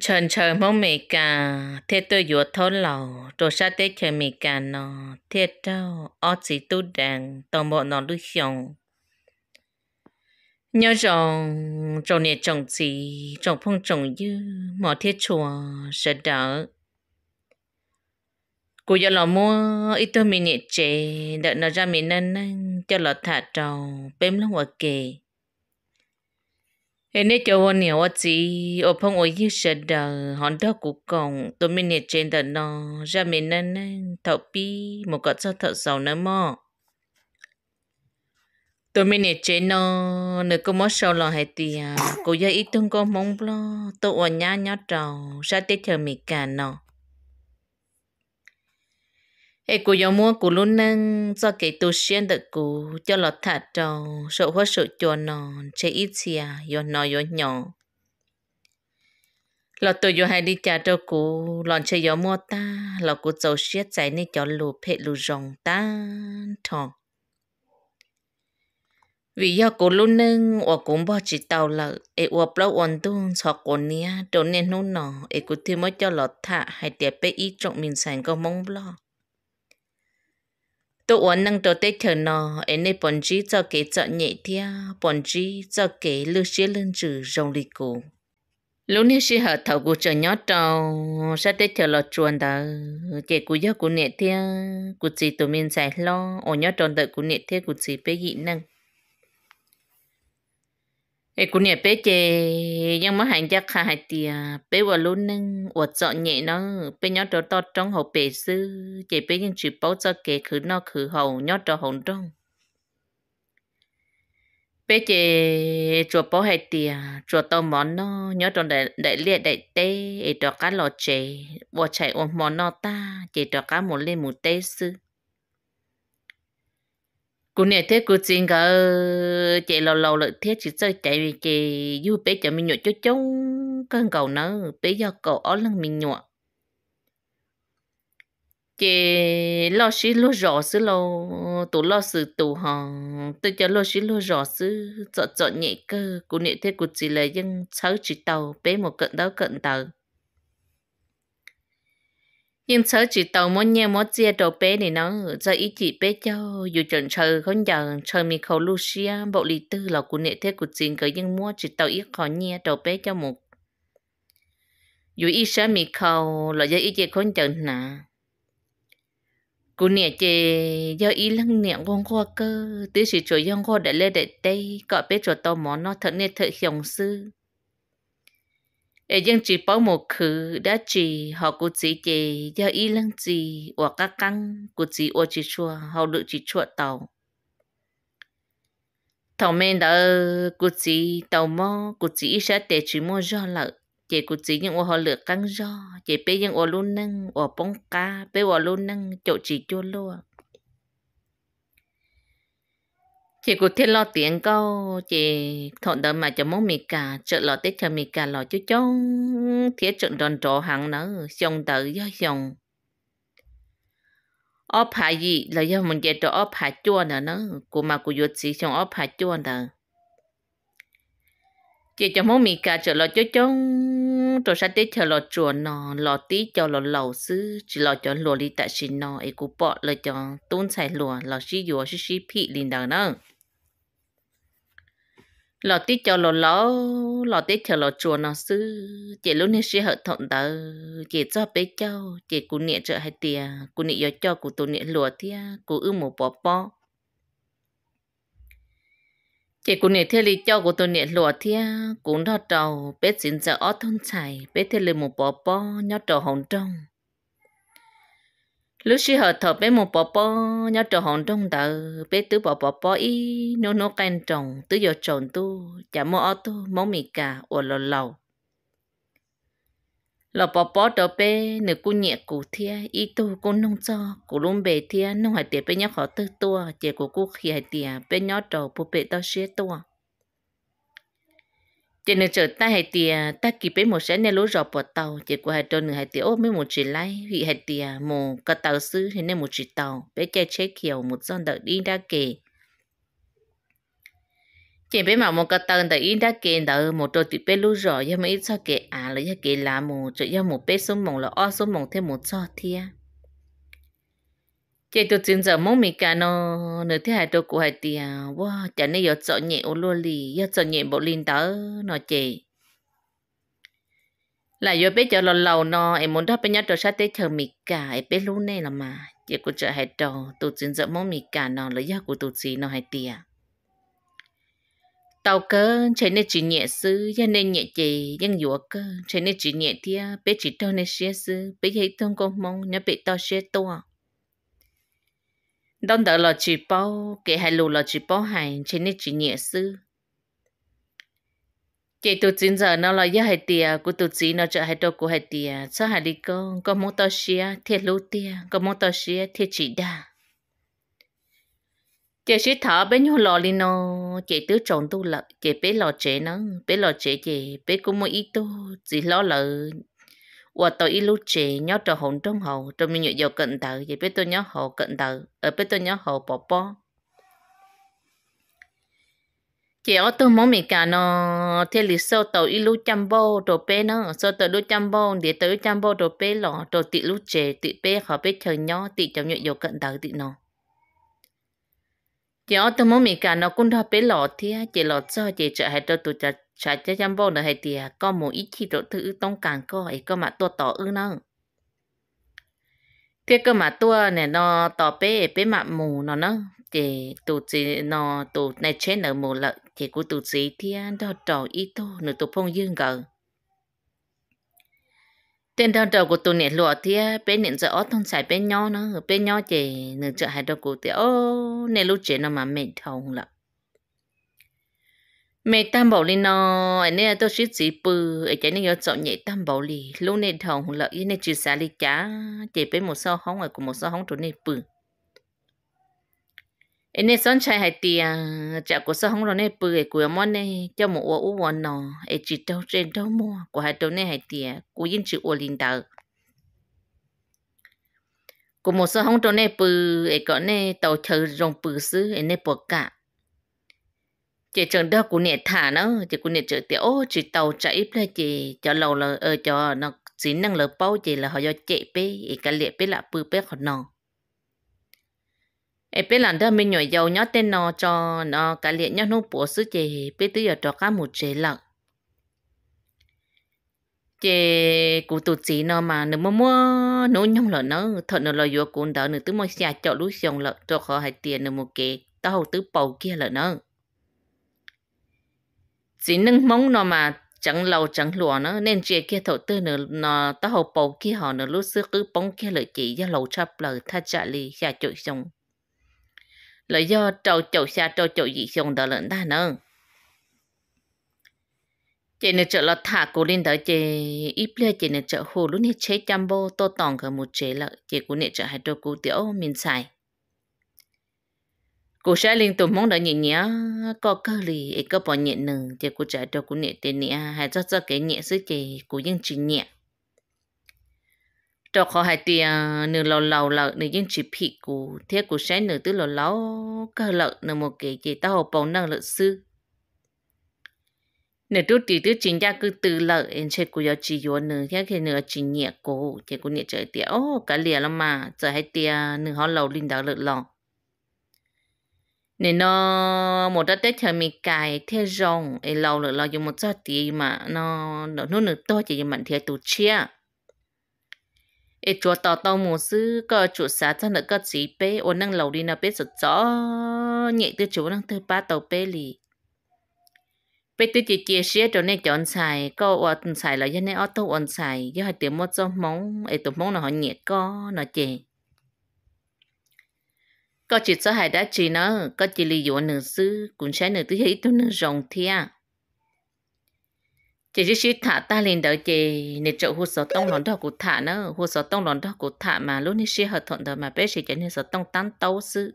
chân chờ mong mẹ cả thế tôi vừa thốt lầu rồi sao thế chờ mẹ cả nó thế đâu ở chỉ tu đàn toàn bộ nó lưu hiong nhớ rằng trong này trồng gì trồng phong trồng như mỏ thế chùa sẽ đỡ cô giờ là mua ít thôi mình nhẹ chế đợi nó ra mình nâng nâng cho nó thả trầu bếm lông ở kề em nè cho anh nhiều chị ở phòng ở dưới sờ đờ hòn đó cũng còn tôi mình nè trên đờ nó ra mình nên thợ pi một cái cho thợ sầu nữa mà tôi mình nè trên nó nữa có mất sầu là hay tiền cô gia ít tung có mong lo tôi ở nhà nhà trầu ra tết thờ mì cả nó hệ cụ giống mua cụ luôn nâng cho cái tổ xuyên được cụ cho lọt thả trầu sợ hoa sợ cho nó chế ít xìa yo nó yo nhỏ lọt tổ yo hay đi trả trầu cụ lọt chế yo mua ta lọt cụ dầu xiết chạy nên cho lù phê lù rồng ta thòng vì do cô luôn nâng ở cũng bỏ chỉ tàu là e ở bao ổn tuôn cho cô nia trốn nên nô nọ e cũng thêm mới cho lọt thả hay tiệp bé ít trọng mình sành có mong lo tôi uống nâng tôi tết thở nọ em nên bọn chí cho kế chọn nhẹ thia bọn chí cho kế lưu xí lên trừ rồng lì cụ lúc nãy xí hở thầu của chờ nhó trâu sa tết thở lọt chuồn đó kể cụ gió của nhẹ thia cụ chỉ tụi mình giải lo ở nhó tròn đợi của nhẹ thia cụ chỉ bé dị năng Ê cú nè bé chè nhưng mà hành chắc khá hay tìa bé vào luôn nâng ở dọ nhẹ nó bé nhó trò to trong hậu bé sư chè bé nhưng chỉ bảo cho kẻ khử nó khử hậu nhó trò hồng trong bé chè chùa bảo hay tìa chùa to món nó nhó trò đại đại liệt đại tê ở trò cá lò chè bỏ chạy ôm món nó ta chè trò cá một lên một tê sư cô nè thế cô xin cả ờ, chạy lâu lâu lại thế chỉ sợ chạy vì chạy du bé chạy mình nhọ cho chống cơn cầu nó bé do cầu ó lưng mình nhọ chị lo xí lo rõ xứ lo tụ lo sự tụ họ tôi cho lo xí lo rõ xứ chọn chọn nhẹ cơ cô nè thế cô chỉ là dân sáu chỉ tàu bé một cận đó cận tàu nhưng sợ chỉ tàu muốn nhẹ muốn chia đồ bé thì nó giờ ý chỉ bé cho dù chọn chờ không giờ chờ mình khẩu xia bộ lý tư là của nghệ thế của chính cái nhưng mua chỉ tàu ít khó nhẹ đồ bé cho một dù ý sẽ mình khẩu là giờ ý chỉ không chờ nà của nghệ chế do ý lăng niệm con khoa cơ tí chỉ chỗ dân khoa để lên để tây gọi bé chỗ tàu món nó thật nên thật hiểm sư ấy dân chỉ bảo một khử đã chỉ họ cũng chỉ chỉ do ý lăng chỉ hoặc các căn cũng chỉ ô chỉ chua họ được chỉ chua tàu thầu men đó cũng chỉ tàu mò cũng chỉ ít sẽ để chỉ mua do lợ chỉ cũng chỉ những ô họ lựa căng do chỉ bây những ô luôn nâng ô bóng cá bây ô luôn nâng chỗ chỉ chua luôn chị cũng thiết lo tiếng câu chị thọn đó mà cho mong mì cả chợ lo tết cho mì cả lo chứ chông thiết trận đòn trò hàng nữa xong tới do xong ốp hạ gì là do mình dạy cho ốp hạ chua nữa nữa của mà của vượt gì xong ốp hạ chua nữa chị cho mong mì cả chợ lo chứ chông trò sát tết cho lo chùa nó lo tí cho lo lẩu sư chỉ lo cho lo đi tại xin nó ấy cũng bỏ lời cho tôn sai lùa lọ xí dùa xí xí pị liền đó nữa lọ tít cho lọ lọ lọ tít cho lọ chùa nó sư chị lúc này sẽ hợp thuận tờ chị cho bé cháu chị cụ niệm trợ hai tia, cụ niệm do cho cụ tụ niệm lùa thia cụ ư một bò bò chị cụ niệm theo lý cho cụ tụ niệm lùa thia cụ nó trầu bé xin sợ ót thôn chảy bé theo lý một bò bò nhó trầu hồng trong lúc xí hợp thọ bé một bò bò nhớ trò hòn trong tờ bé tứ bò bò bò ý nô nô can trồng tứ giờ trồng tu chả mua ô tu mó mì cà ủa lò lầu lò bò bò đó bé nửa cu nhẹ cụ thia ý tu cu nông cho cụ luôn bề thia nông hải tiệt bé nhớ khó tư tua chè của cu khi hải tiệt bé nhớ trò bố bé tao xế tua chỉ nên chờ ta hay tiề ta kịp bé một sẽ nên lối rọ bỏ tàu chỉ qua hai trâu nửa hai tiề ôm mấy một chỉ lái vì hai tiề một cả tàu sư thì nên một chỉ tàu bé che che kiểu một con đợi đi ra kề chỉ bé mà một cả tàu đợi đi ra kề đợi một trâu tiệp bé lối rọ do mấy cho kề à lấy cho kề là một chỉ do một bé số mỏng là o số mỏng thêm một cho thia chế tôi chuyên giờ mong mì cả nó nửa thế hai tôi cũng hai tiền wow à. chả nên giờ chọn nhẹ ô lô lì giờ chọn nhẹ bộ linh tớ nó chế là giờ biết chờ lâu lâu nó em muốn đó bé nhớ trò sát tế chờ mì cả em biết luôn này là mà chế của chợ hai trò tôi chuyên giờ mong mì cả nó lấy giá của tôi gì nó hai tiền à. tàu cơ chạy nên chỉ nhẹ sư dân nên nhẹ chị dân dùa cơ chạy nên chỉ nhẹ thia biết chỉ tao nên xia sư bé thấy thông công mong nhớ biết tao xia to đông đỡ là chỉ bao kể hai lù là chỉ bao hành trên nít chỉ nhẹ sư chị tụt chín giờ nó là giá hai tia của tụt chín nó chợ hai đô của hai tia cho hai đi con có món to xia thiệt lú tia có món to xia thiệt chỉ đa chị sĩ thở bên nhau lò lên nó chị tứ trộn tu lợ chị bé lò chế nó bé lò chế chị bé cũng mua ít tu chỉ lo lợ và ờ, tôi tôi trẻ trong trong cận cận thì biết 我到一路这鸟着红中后，这明月有更头，也别多鸟后更头，而别多鸟后宝宝。chị ở biết tôi bỏ tôi muốn mình cả nó thế lịch sâu tôi ít lúc chăm bò đồ bé nó sâu tôi lúc chăm bò để tôi lúc chăm bò đồ bé lọ tôi tị lúc trẻ tị bé họ bé chờ nhỏ tị trong nhựa dầu cận tàu tị nó chị ở tôi muốn mình cả nó cũng thọ bé lọ thế chị lọ cho chị trở lại tôi tụi chặt chả cho chăm bông nữa hay tiệt, có một ít chi độ thứ tông càng có ấy có mà tua tỏ ư nó thế cơ mà tua này nó tỏ bé bé mà mù nó nó thì tụ chỉ nó tụ này chế nở mù lợ thì của tụ chỉ thì anh đó trò ít thôi nửa tụ phong dương gờ tên đó đầu của tụ này lụa thì bé niệm giờ ót thông xài bé nhau nó bé nhau thì nửa chợ hai đầu của thì ô này lúc chế nó mà mệt thòng lận mẹ tam bảo lên nó anh ấy tôi xích gì bự anh chạy nên chọn nhảy tam bảo lì lúc này thòng lợi ý này chỉ xả lì chả chỉ bên một sao hóng ở của một sao hóng chỗ này bự anh ấy sẵn chạy hai tia à, chả của sao hóng chỗ này bự của món này cho một uo uo nó anh chỉ đâu trên đâu mua của hai chỗ này hai tia à, của yên chỉ uo linh đạo của một sao hóng chỗ này bự anh có này tàu chờ rồng bự xứ anh ấy bỏ cả chị trường đó cũng nè thả nó chị cũng nè chở tiểu chị tàu chạy lên chị cho lâu là ở ờ, cho nó xin năng lỡ bao chị là họ do chạy bé cái liệt bé là bự bé họ nòng em bé lần đó mình nhồi dầu nhớ tên nó cho nó cái liệt nhớ nó bổ sứ chị bé tới giờ cho cá một chế lợn chị cụ tụt chị nó mà nửa mua mua nó nhông lợn nó thật nó lo vô cũng đỡ nữa tới mua xà cho lúa xong lợn cho họ hai tiền nửa một cái tao tứ bầu kia lợn nó chỉ nâng mong nó mà chẳng lâu chẳng lùa nó nên chị kia thầu tư nữa nó tao hậu bầu kia họ nữa lúc xưa cứ bóng kia lợi chị ra lâu chập lời tha trả lì xa chỗ xong lợi do trâu chỗ xa trâu chỗ dị xong đó lợn ta nữa chị nữa trợ là thả cô lên đó chị ít lẽ chị nữa trợ hồ lúc này chế chăm bô tô tòng cả một chế là chị cũng nữa trợ hai đôi cú tiểu mình xài cô sẽ liên tục mong đợi nhẹ nhẹ có cơ lì ấy có bỏ nhẹ nừng thì cô trả cho cô nhẹ tiền nhẹ hay cho cho cái nhẹ sứ chị cô dân chỉ nhẹ cho khó hai tiền nửa lâu lâu lợ nửa dân chỉ phì cô thế cô sẽ nửa tứ lâu lâu cơ lợ nửa một cái chị tao học bóng năng lợ sư nửa chút thì tứ chính ra cứ từ lợ em chơi cô giáo chỉ yếu nửa thế thì nửa chỉ nhẹ cô thì cô nhẹ chơi tiền ô cả lìa lắm mà giờ hai tiền nửa họ lâu linh đạo lợ lòng nên nó một đất tết thời mình cài thế rồng ấy lâu rồi lâu dùng một chút tí mà nó nó nó nửa to chỉ dùng mặn thiệt tụt chia ấy chúa tao tao một sư có chủ xã cho nó có gì bé ôn năng lâu đi nó bé sụt gió nhẹ từ chủ năng thứ ba tao bé lì bé từ chỉ chia sẻ cho nên chọn xài có ôn xài là như nên ô tao ôn xài do hai tiếng một giọt móng ấy tụt móng nó họ nhẹ có nó chè có chỉ cho hai đã chỉ nó có chỉ lý do nữa sư cũng sẽ nữa thứ hai tôi nữa rồng thia chỉ chỉ chỉ thả ta lên đỡ chị nên chỗ hồ sơ tông lòn đó của thả nó hồ sơ tông lòn đó của thả mà lúc nãy sẽ hợp thuận đó mà bây giờ chỉ nên sơ tông tán tấu sư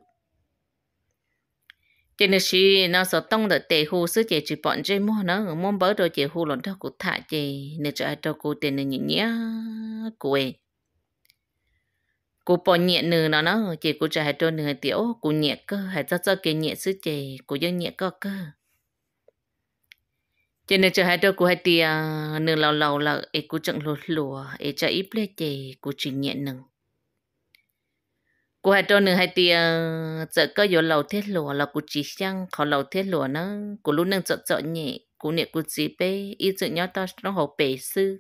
chỉ nên chỉ nó sơ tông đỡ tệ hồ sư chỉ chỉ bọn chơi mua nó muốn bớ rồi chỉ hồ lòn đó của thả chỉ nên chỗ ai đâu cô tiền nên nhỉ nhỉ quê cô bỏ nhẹ nừ nó nó chị cô trả hai trôn nừ tiểu cô nhẹ cơ hai cho cho kia nhẹ sứ chị cô dân nhẹ cơ cơ chị nè chờ hai trôn cô hai tia à, nừ lầu lầu là ấy cô chẳng lột lùa ấy cho ít lê chị cô chỉ nhẹ nừ cô hai trôn nừ hai tia à, chợ cơ vô lầu thiết lùa là cô chỉ chăng khó lầu thiết lùa nó cô lúc nâng chợ chợ nhẹ cô nhẹ cô chỉ bê ít chợ nhỏ to nó hậu bể sư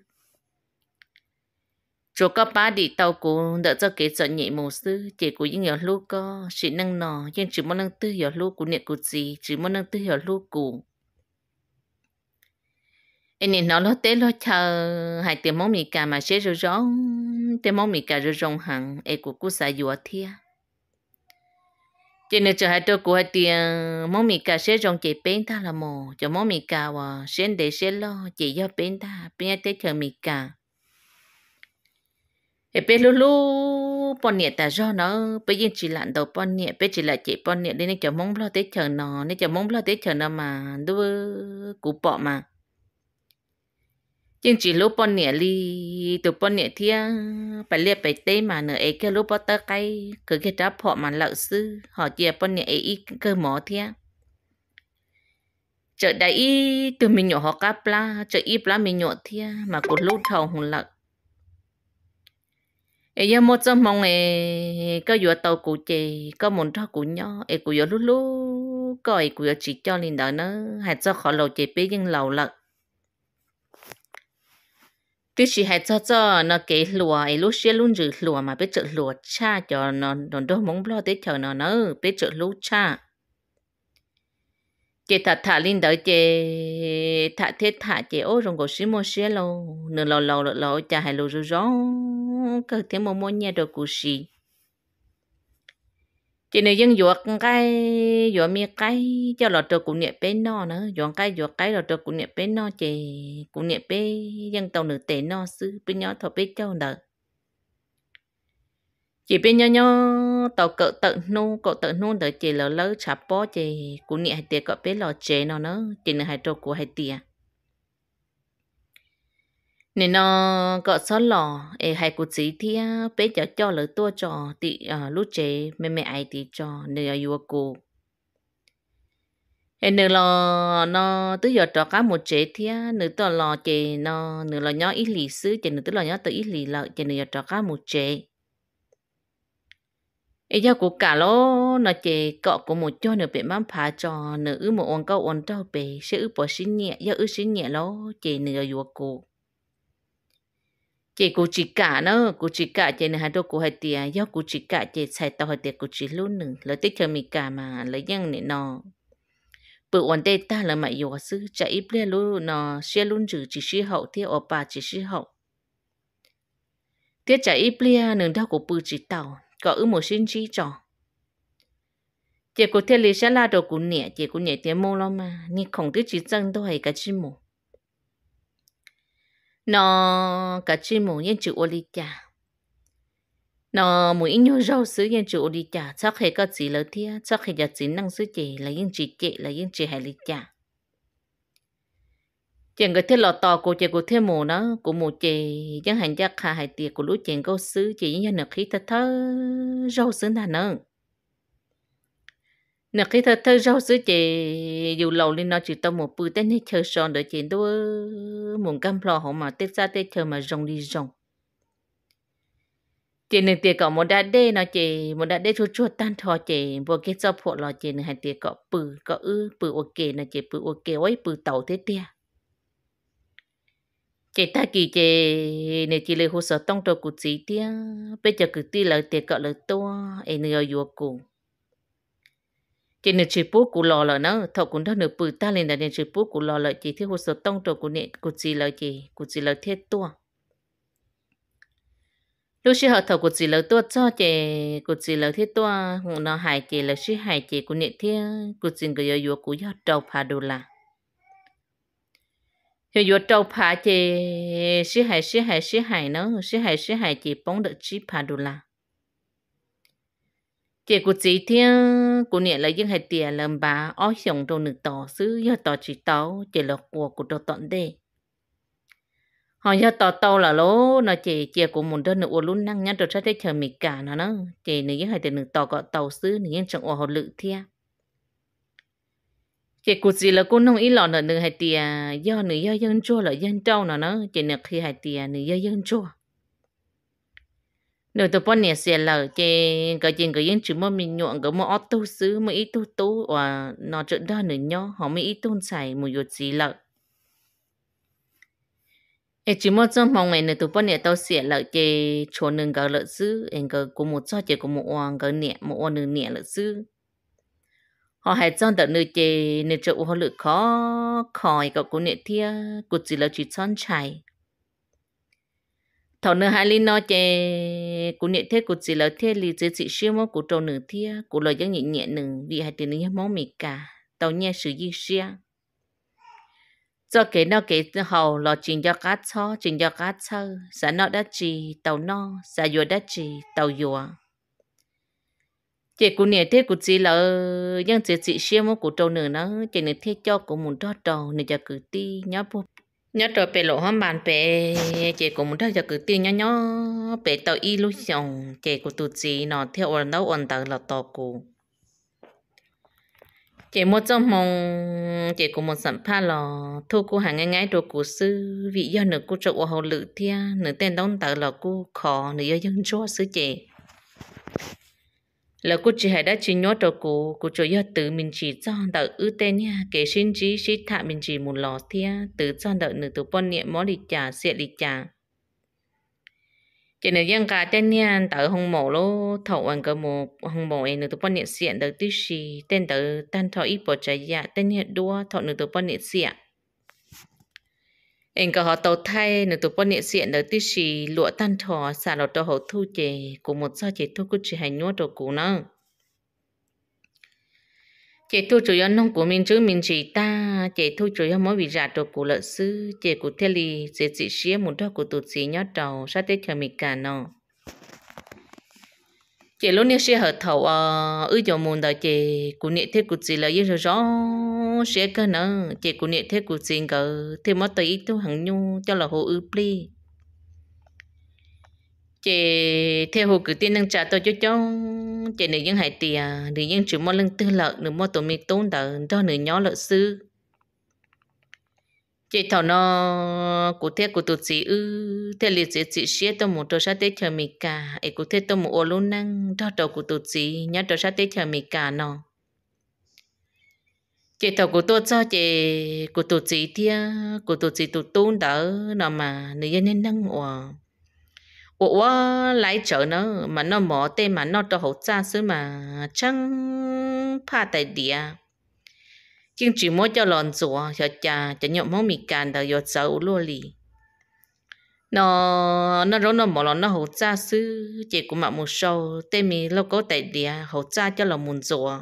chỗ có ba đi tàu cụ đỡ cho kế sợ nhẹ mồ sư chỉ cụ những hiểu lúc có chỉ năng nọ nhưng chỉ muốn năng tư hiểu lúc cụ niệm cụ gì chỉ muốn năng tư hiểu lúc cụ anh nên nó lo té lo chờ hai tiền món mì cà mà sẽ rồi rõ tiền món mì cà rồi rong hẳn ai cụ cụ xài dùa thia chỉ nên chờ hai tôi cụ hai tiền món mì cà sẽ rong chỉ bên ta là mồ cho món mì cà và sẽ để sẽ lo chỉ do bên ta bên ai chờ mì cà e pe lu lu bọn nhẹ ta do nó bây giờ chỉ lặn đầu pon nhẹ bây chỉ là chị pon nhẹ đến nên cho mong lo tới chờ nó nên cho mong lo tới chờ nó mà đu cú bọ mà nhưng chỉ lúc bọn nhẹ li tụ bọn nhẹ thia phải liệt phải tê mà nửa ấy kia lúc bọn cái, cứ cái đó họ mà lợn sư họ chia bọn nhẹ ấy cơ mỏ thia chợ đại y từ mình nhỏ họ cá pla chợ y pla mình nhỏ thia mà cột lúc thầu hùng lợn ấy giờ mua cho mong ấy có vừa tàu cụ chị có muốn cho cụ nhỏ ấy cụ vừa lú lú có ấy cụ vừa chỉ cho linh đó nữa hay cho khó lầu chị bé nhưng lầu lợt tuy chỉ hay cho cho nó kế lùa ấy lú xe luôn rử lùa mà biết chợ lùa cha cho nó nó đâu mong lo tới chờ nó nữa biết chợ lú cha chị thật thả linh đợi chị thả thiết thả chị ô rồng cổ xí mua xí lâu nửa lâu lâu lâu lâu chả hay lâu rồi rõ cơ thế mua mua nhẹ đồ cổ xí chị này dân ruột cây ruột mi cây cho lọt đồ cụ nhẹ bên no nữa ruột cây ruột cây lọt đồ cụ nhẹ bên no chị cụ nhẹ bên dân tàu nữ tệ no sư bên nhỏ thọ bên châu nợ chị bên nhỏ nhỏ tàu cỡ tận nu cỡ tận nu đợi chị lỡ lỡ chạp bó chị cụ nhẹ hai tiệt cỡ bé lò chế nó nữa chị nữa hai trâu cụ hai tiệt nên nó cỡ xót lò ê hay cụ chỉ thì bé cho cho lỡ tua trò tị à, lúc chế mẹ mẹ ai tị trò nơi yêu cụ ê nửa lò nó tới giờ trò cá một chế thì nửa tờ lò chế nó nửa lò nhỏ ít lì xứ chế nửa tới lò nhỏ tới ít lì lợ chế nửa giờ trò cá một chế ấy giờ của cả lo, nó chỉ cọ của một cho nửa bị mắm phá cho, nửa ư một ông câu ông trâu bể sẽ ư bỏ sinh nhẹ giờ ư sinh nhẹ lô chỉ nửa yêu cô, chỉ cô chỉ cả nó cô chỉ cả chỉ nửa hai đôi cô hai tia giờ cô chỉ cả chỉ xài tao hai tia cô chỉ luôn nửa lấy tích chờ mình cả mà lấy nhang nè nó bự ông tê ta là mày yêu sư chạy ít lên luôn nó xe luôn chữ chỉ sư hậu thì ở bà chỉ sư hậu tiết chạy ít lên nửa đau cô bự chỉ tao có ư một sinh chi trò chỉ cô thể lấy ra là đồ của nhẹ chỉ cô nhẹ tiếng mô lo mà ni không tự chỉ chân đâu hay cả chi mù nó cả chi mù yên chữ ô li cha nó mù yên nhau rau sứ yên chữ ô li cha chắc hay có gì lỡ thia chắc hay có chỉ năng sứ chế là yên chỉ chế là yên chỉ hay li cha chuyện cái thế lọt tò của chị của thế mù nó của mù chị chẳng hạn giác khai hại tiệt của lũ chuyện câu xứ chị nhân được khí thật thơ rau xứ đàn ơn nè khí thật thơ rau xứ chị dù lâu lên nó chỉ tao một bữa tết hết chờ son đợi chị đua muốn cam lo họ mà tết ra tết chờ mà rong đi rong chị nên tiệt cọ một đá đê nó chị một đá đê chua chua tan thò chị vừa kết giao phụ lo chị nên hại tiệt cọ bự cọ ư bự ok nó chị bự ok ấy bự tàu thế tiệt chị ta kỳ chị nè chị lấy hồ sơ tông trâu của chị tia bây giờ cứ ti là tiền gọi lợi to em nè yêu cùng chị nè chị bố của lò lợi nó thọ cũng đã nửa bự ta lên là nè chị bố của lò lợi chị thấy hồ sơ tông trâu của nè của chị lợi chị của chị lợi thiết to lúc xưa họ thọ của chị là to cho chị của chị là thiết to nó hại chị là xí hại chị của nè thiết của chị người yêu của do trâu phá đồ là hiểu yo trâu phá chê xí hải xí hải xí hải nó xí hải xí hải chỉ bóng được chỉ phá đồ là chị của chị thiên của nhẹ là những hải tiền làm bà ó sống đồ nữ tỏ xứ do tỏ chỉ tàu chị là của của đồ tận đề họ do tỏ tàu là lô nó chị chị của một đơn nữ luôn năng nhá đồ trái thế chờ mì cả nó nó chị nữ những hải tiền nữ tỏ gọi tàu xứ nữ những chẳng ủa họ lự thiên chị cụ gì là cô nông ý lọ nợ nữ hai tia do nữ do dân chua là dân trâu nó nó chị nợ khi hai tia nữ do dân chua nửa tụ bọn nè xe lờ chị cái chị cái dân chỉ mơ mình nhuận cái mơ ót tu xứ mơ ít tu tu và nó trợ đa nửa nhỏ họ mới ít tôn xài một dột gì lợ em chỉ mơ trong mong ngày nửa tụ bọn nè tao xe lờ chị chỗ nương cái lợ xứ em cái của một cho chị của một oan cái nè một oan nửa nè lợ xứ họ hay chọn được nơi chè nơi chỗ họ lựa khó khỏi cả cô nệ thia cô chỉ là chỉ chọn chạy thọ nơi hai linh nói chè cô nệ thế cô chỉ là thế lì chỉ chỉ siêu mong của trâu nửa thia của lời giống nhẹ nhẹ nửa vì hai tiền nửa mong mì cả tàu nhẹ sự dị xia cho cái nó cái hầu lo trình cho cá cho trình cho cá sơ xã nó đã chỉ tàu nó xã vừa đã chỉ tàu vừa chị cũng nhẹ thế cũng chỉ là ờ, nhưng chị chị xem một cụ trâu nữa nó chị nữa thế cho cũng muốn cho trâu nên cho cứ ti nhá bu nhá trâu bể lộ hâm bàn bể chị cũng muốn cho cho cứ ti nhá nhá bể tàu y lúc xong chị cũng tụt chị nó theo ổn đâu ổn tàu là to cũ chị mua trong mong chị cũng muốn sản pha lò thu cô hàng ngày ngay đồ cụ sư vì do nữa cô trâu hồ lự thia nữa tên đóng tàu là cô khó nữa do dân cho sư chị là cô chỉ hay đã chỉ nhớ cho cô cô cho yêu tự mình chỉ cho đỡ ư tên nha kể xin chỉ chỉ thả mình chỉ một lọ thia tự cho đỡ nửa tụ bốn niệm mó đi trả xịa đi trả Cho nên dân cả tên nha đỡ hông mổ lô thầu ăn cơ mồ hông mổ em nửa tụ bốn niệm xịa đỡ tư xì tên đỡ tan thọ ít bỏ trái dạ tên nha đua thọ nửa tụ bốn niệm xịa anh cả họ tàu thay nửa tụ bọn niệm diện nửa tí xì lụa tan thò xả lọt đầu hậu thu chè của một sao chế thu của chị hành nhuột đồ cũ nữa chế thu chủ yếu nông của mình chứ mình chỉ ta chế thu chủ yếu mỗi vị giả đồ cũ lợi sư chế của thiên lì chế chỉ xía một đó của tụt xí nhót đầu sát tết chờ mình cả nọ chế lúc nãy xía hợp thầu ờ ư cho muốn đợi chế của niệm thế của chị là yêu rõ sẽ cơ nở chị cũng nhẹ thế của chuyện cỡ thì mất tí tôi hằng nhu cho là hồ ư pli chị theo hồ cử tiên đang trả tôi cho cho chị nữ những hải tiền nữ những chủ mò lưng tư lợi nữ mò tổ mi tôn đỡ đó nữ nhỏ lợi sư chị thảo nó cụ thế cụ tụt chị ư thế liệt sĩ sĩ xế tôi một trò sát tết chờ mi cả ấy cụ thế tôi một ô luôn năng đó trò cụ tụt chị nhớ trò sát tết chờ mi cả nó chị thầu của tôi cho chị của tôi chị thia của tôi chị tôi tôn đỡ nó mà nữ nhân nên nâng ủa ủa lái chở nó mà nó mỏ tê mà nó cho hậu cha xứ mà chẳng pha tại địa nhưng chỉ mỗi cho lòn rùa cho cha cho nhậu máu mì càn đào giọt sợ lúa lì nó nó rồi nó mỏ lòn nó hậu cha xứ chị cũng mặc một sâu tê mì lâu có tại địa hậu cha cho là muốn rùa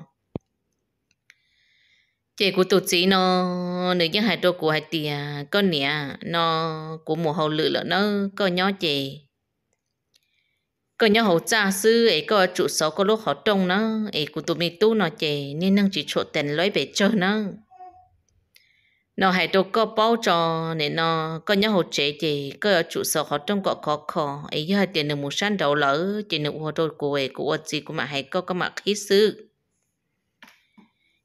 chị của tổ sĩ nó nữ nhân hai đô của hai tiền con nè nó của mùa hậu lự là nó có nhỏ chị có nhỏ hậu cha sư ấy có trụ sở có lúc họ trông nó ấy của tụi mình tu nó chị nên năng chỉ chỗ tiền lấy về chơi nó nó hai đô có bao cho nên nó có nhỏ hậu trẻ chị có trụ sở họ trông có khó khó ấy giờ tiền được một sáng đầu lỡ chị nữ hồ đô của ấy của chị của mà hay có có mặt hết sư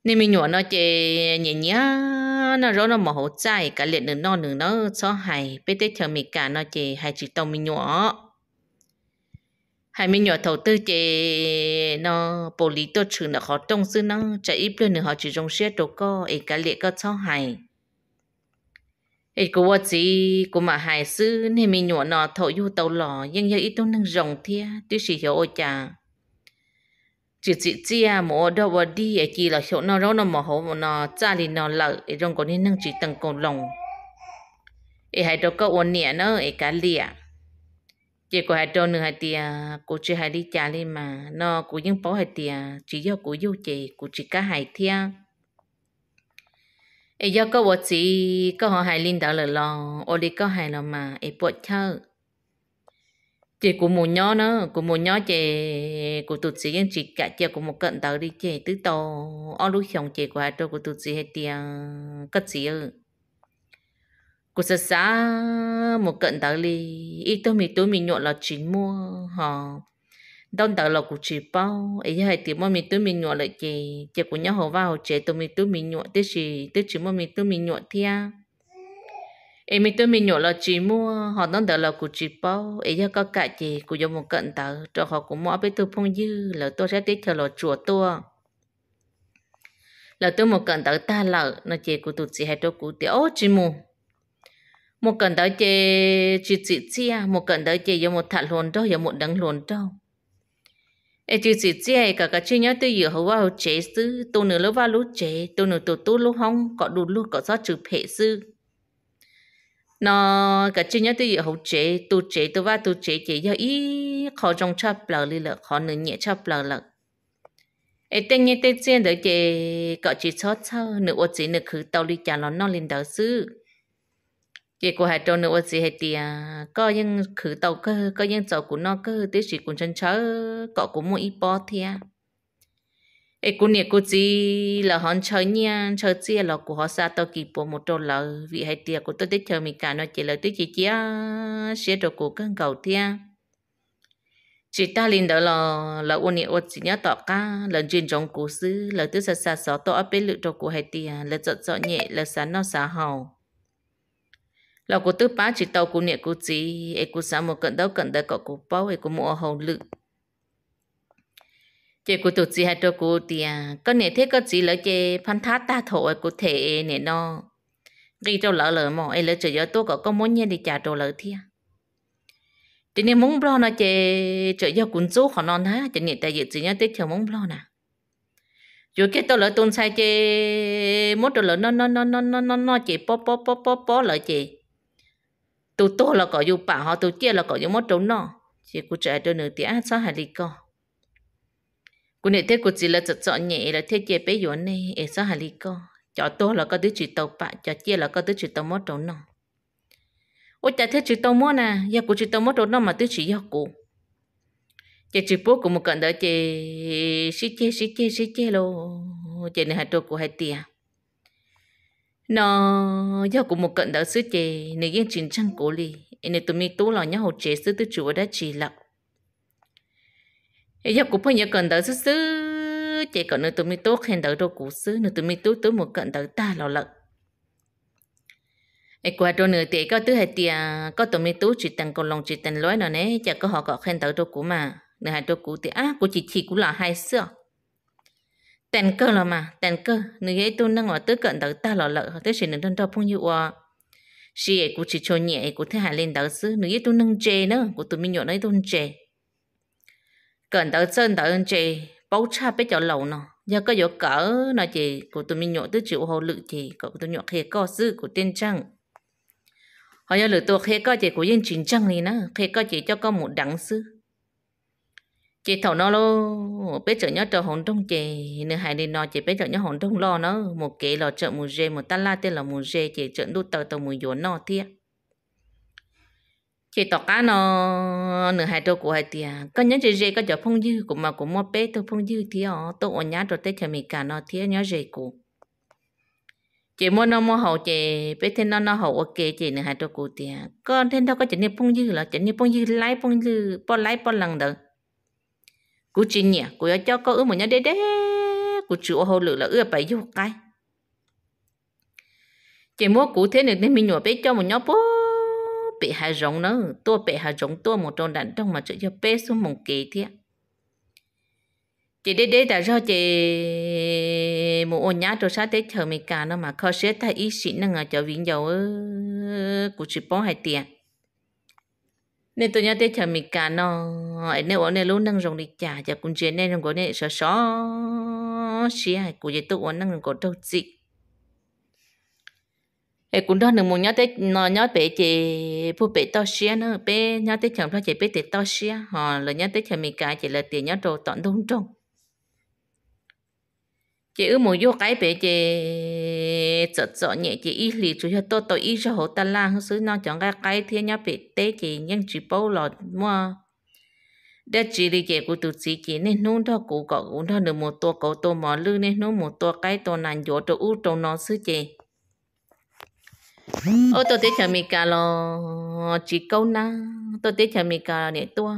nên mình nhỏ nó chơi nhẹ nhẹ nó rồi nó mà hỗ chạy cả liệt nữa nó nữa nó cho hay bê tết chờ mình cả nó chơi hay chỉ tàu mình nhỏ hay mình nhỏ đầu tư chơi nó bổ lý tôi chữ nó khó trông xứ nó chạy ít lên nữa họ chỉ trông xe đồ co ấy cả liệt có cho hay ấy cô vợ chị cô mà hài xứ nên mình nhỏ nó thổi yêu tàu lò nhưng giờ ít tôi nâng rồng thia tôi chỉ hiểu ôi chà chị chị chị à mỏ đâu vào đi ấy kỳ là chỗ nó rau nó mà hồ nó cha thì nó lợ ấy trong còn nên nâng chị tăng còn lòng ấy hai đâu có ổn nhẹ nó ấy cả lìa chỉ có hai đâu nữa hai tia cô chỉ hai đi cha đi mà nó cô những bảo hai tia chỉ do cô yêu chị cô chỉ cả hai thia ấy do có vợ chị có họ hai linh đạo lợ lo ô đi có hai lo mà ấy bớt chơi chị của mù nhỏ nữa của mù nhỏ chị của tụt sĩ nhưng chị cả chị của một cận tàu đi chị tứ to ở lúc xong chị của tôi của tụt sĩ hết tiền cất sĩ ư của xã sá một cận tàu đi ít tôi mình tôi mình nhộn là chín mua họ đông tàu là của chị bao ấy hai tiếng mà mình tôi mình nhộn lại chị chị của nhau họ vào chị tôi mình tôi mình nhộn tức chỉ tức chỉ mà mình tôi mình nhộn thia em mình tôi mình nhổ là chỉ mua họ nó đỡ là cụ chỉ bao ấy giờ có cả gì cụ giống một cận tờ cho họ cũng mua biết tôi phong dư là tôi sẽ tiếp theo là chùa tôi là tôi một cận tờ ta lợ nó chỉ cụ tụt chỉ hay tôi cụ tiểu chỉ mua một cận tờ chỉ chỉ chỉ chia một cận tờ chỉ dùng một thạch lồn đâu dùng một đằng lồn đâu ấy chỉ chỉ chia cả cái chuyện nhớ tôi giờ hầu vào chế sư tôi nửa lúc vào lúc chế tôi nửa tụt tôi lúc không có đủ lúc có sót trừ hệ sư nó cái chuyện nhất thì hậu chế tu chế tu va tu chế chế giờ ý khó trong chấp lợ đi lợ khó nửa nhẹ chấp lợ lợ ấy tên nhé tên chuyện đó chế có chỉ cho sao nửa ô chỉ nửa khứ tàu đi chả nó nó lên đầu sư chế của hai trâu nửa ô chỉ hai tia có những khứ tàu cơ có những cháu của nó cơ tiếc chỉ cũng chân chớ có cũng một ít bó thia ê cô nè cô chị là hòn chơi nha chơi chơi là của họ xa tao kịp bộ một trâu là vì hai tia của tôi tới chơi mình cả nói chỉ là tôi chỉ chia sẽ đồ của cơn cầu tia chị ta lên đó là là ôn nè ô chị nhớ tọt ca lần chuyên trong cố xứ là tôi xa xa xó to áp bên lự đồ của hai tia là dọn dọn nhẹ là sáng nó xá hầu là của tôi bá chỉ tàu của nè cô chị ê của sáng một cận đâu cận đâu cậu của bao ê của mua hầu lự chị cụ tụt chị hai trâu của à, có nể thế có chị lỡ chị phan thát ta thổ cụ thể nể nó ghi trâu lỡ lỡ mò ấy lỡ chị giờ tôi có có muốn nhân đi trả trâu lỡ à, chị nên muốn bro nó chị chị giờ cũng chú họ non ha chị nên tại vì chỉ nhớ tết chờ muốn bro nè rồi cái tôi lỡ tôn sai chị muốn trâu lỡ nó nó nó nó nó nó nó chị po po po po po lỡ chị tụt tôi là có dù bảo họ tụt chia là có dù muốn trâu nó chị của trẻ trâu nửa tia sao hả đi co cú nè thế cô chỉ là chợ chọn nhẹ là thế chế bé yến này ở sao hà lý co chợ to là có thứ chỉ tàu bạ chợ chia là có thứ chỉ tàu mót trâu nọ ôi chả thế chỉ tàu mót nè à? giờ cú chỉ tàu mót trâu nọ mà thứ chỉ yêu cú, chế chỉ bố của một cận đó chế xí chè xí chè xí chè lô chế này hai trâu cú hai tia nó giờ cú một cận đó xứ chè, này yên chín trăng cố li, này tụi mi tú là nhá hồ chè xứ thứ chủ đã chỉ lặng giờ cũng phải nhớ cần đỡ xứ xứ chỉ còn nữa tụi mi tốt hẹn đỡ đồ cũ xứ nữa tụi mi tốt tới một cận đỡ ta lò lợn ai qua đồ nửa tiệt có tứ hai tiền có tụi mi tốt chỉ tặng còn lòng chỉ tặng lối nào nè chả có họ gọi khen đỡ đồ cũ mà nửa hai đồ cũ thì á của chỉ chỉ cũng là hai xưa tàn cơ là mà tàn cơ nửa ấy tôi nâng ở tới cận đỡ ta lò lợn tới chỉ nửa đơn đâu phong nhiêu à chị ấy cũng chỉ cho nhẹ cũng thế hai lên đỡ xứ nửa ấy tôi nâng chè nữa của tụi mi nhỏ đấy tôi chè cần tới chân tới anh chị bố cha biết cho lâu nó giờ có giờ cỡ nó chị của tôi mình nhộn tới chịu hồ lự chị của tôi nhộn khía co dư của tiên trăng họ giờ lự tôi khía co chị của yên chính trăng này nè, khía co chị cho có một đẳng sư chị thầu nó lo, biết chở nhớ trở hồn đông chị nữa hai đi nó chị biết chở nhớ hồn đông lo nó một kế lò chợ mù dê một ta la tên là mù dê chị chợ đu tờ tờ mù dốn nó thiệt chị tỏ cá nó nửa hai trâu của hai tia à. có nhớ gì gì có cho phong dư của mà của mua bé tôi phong dư thì họ tôi ở nhà rồi tết cho mình cả nó thì nhớ gì cụ chị mua nó mua hậu chị bé thêm nó nó hậu ok chị nửa hai trâu của tia con thêm đâu có chị nên phong dư là chị nên phong dư lái phong dư po lái po lần đó cụ chị nhỉ cụ cho có ước một nhớ đế đế cụ chịu hậu lửa là ước bảy vô cái chị mua cụ thế này nên mình nhỏ bé cho một nhóc bố bị hà giống nữa tua bị hà giống tua một tròn đạn trong mà chữ cho bé xuống một kỳ thế chị đi đi đã rồi chị một ôn nhá cho sát tết chờ mình cả nó mà khó xế ta ý sĩ nâng ở chợ vĩnh dầu của chị bó hai tiền nên tôi nhớ tết chờ mình cả nó ấy nếu ở này luôn nâng rồng đi trả cho cùng chuyện nên rồng có nên sợ sợ xí hay của chị tôi uống nâng rồng có đâu chị ê cũng đó nửa một nhát tới nó nhát bé chị phụ bé to xia nó bé nhát tới chồng nó chị bé tiền to xia họ là nhát tới chồng mình cài, chị là tiền nhát đồ tọn đúng trong chị ư một vô cái bé chị chợ chợ nhẹ chị y lì chủ cho tôi tôi y cho hộ ta la hư sứ nó chọn cái cái thiên nhát bé tế chị nhưng chị bao lọ mua đã chỉ đi chạy của tụi chị chỉ nên nôn đó cụ cọ cũng đó được một tô cậu tô mỏ lư nên nôn một tô cái tô nàng dỗ tô u tô nó sứ chị ô tôi tới chợ mì cà lo chỉ câu na tôi tới chợ mì cà để tua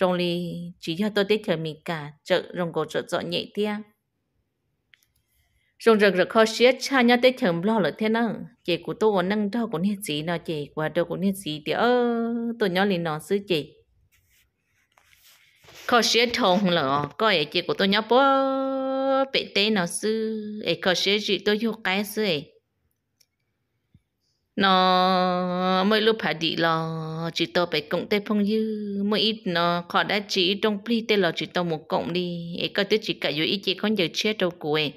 rong li chỉ cho tôi tới chợ mì cà chợ rong cổ chợ dọn nhẹ tia rong rực rực khó xiết cha nhá tới chợ lo là thế nào chị của tôi còn nâng đau của hết gì nào chị qua đâu của hết gì thì ơ tôi nhớ liền nó sư chị khó xiết thòng lợ coi chị của tôi nhớ bố bị té nó sư ấy khó xiết chị tôi vô cái sư ấy nó mới lúc phải đi lo chỉ tao phải cộng tay phong dư mới ít nó khó đã chỉ trong pli tê lo chỉ tao một cộng đi ấy có tới chỉ cả dưới ít chỉ con giờ chết đâu của em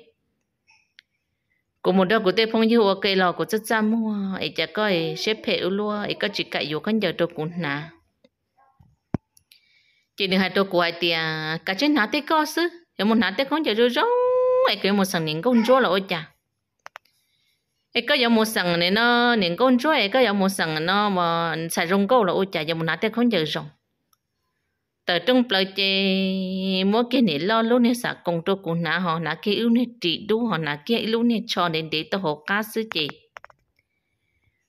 của một đôi của tay phong dư ok lo của rất ra mua ấy chả coi xếp hệ luôn ấy có chỉ cả dưới con giờ đâu cũng nà chỉ được hai đôi của ai tiền, cả trên nát tê co chứ, em muốn nát tê con giờ rồi rong ấy cái một sáng nín công chúa là ôi chà ấy có giống một sằng này nó những con chúa ấy có giống một sằng nó mà xài rong câu là ôi chả giống nát thế không giờ rong tờ trong plei chê mỗi cái này lo luôn này sạc công chúa cũng nã họ nã kia yêu này trị đu họ nã kia luôn này cho đến để tao họ cá sư chị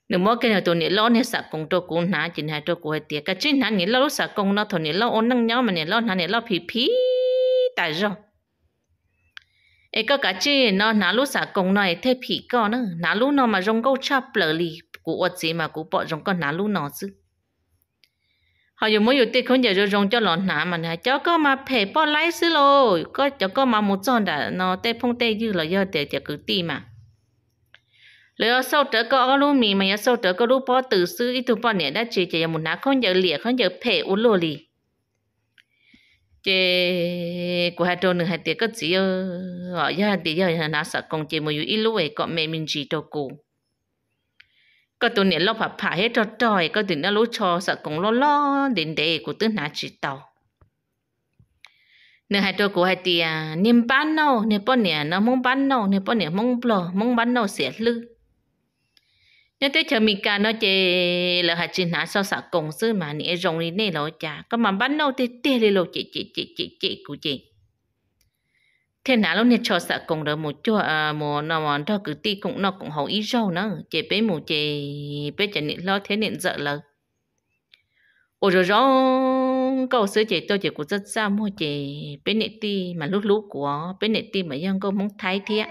nếu mỗi cái này tụi này lo này sạc công chúa cũng nã chỉ hai chúa cũng hay tiệt cái chính hắn này lo sạc công nó thôi này lo ôn năng nhau mà này lo này lo phì phì tại rong ấy có cả chứ nó nà lú xả cùng này thế phỉ co nữa nà lú nó mà rong câu chắp lở li cụ ớt gì mà cụ bỏ rong con nà lú nó chứ họ dùng mỗi dụng tiền không giờ rong cho lọn nà mà nè cho có mà phê bỏ lái xứ lô có cho có mà một tròn đã nó tê phong tê dư là do để cho cứ tì mà lỡ sau trở có lú mì mà sau trở có lú bỏ từ xứ ít tu bỏ nè đã chỉ chỉ một nà không giờ lìa không giờ phê u lô li chế của hai trâu nữa hai tiệc cất gì ở họ giờ hai tiệc giờ nó sợ công chế một ít lúc ấy có mẹ mình chỉ cho cô, có tụi này lo phải phải hết cho trời có tụi nó lú cho sợ công lo lo đến đây của tứ nà chỉ tàu nữa hai trâu của hai tiệc niêm bán nâu niêm bao nè nó mong bán nâu niêm bao nè mong bờ mong bán nâu sẽ lư nhớ tới chờ mình cả nó chê là hạt chín hạt sau sạc cổng xưa mà nè rồng đi nè lỗ cha, có mà bắn đâu thì tê đi lỗ chị chị chị chị chị của chị thế nào lúc nè cho sạc cổng đó một chỗ à mùa nó mà đó cứ ti cũng nó cũng hậu ý râu nó chê bé mù chê bé chả nè lo thế nè dợ lờ ôi rồi rong câu xưa chị tôi chị của rất xa mua chị bé nệ ti mà lúc lúc của bé nệ ti mà dân câu muốn thái thiệt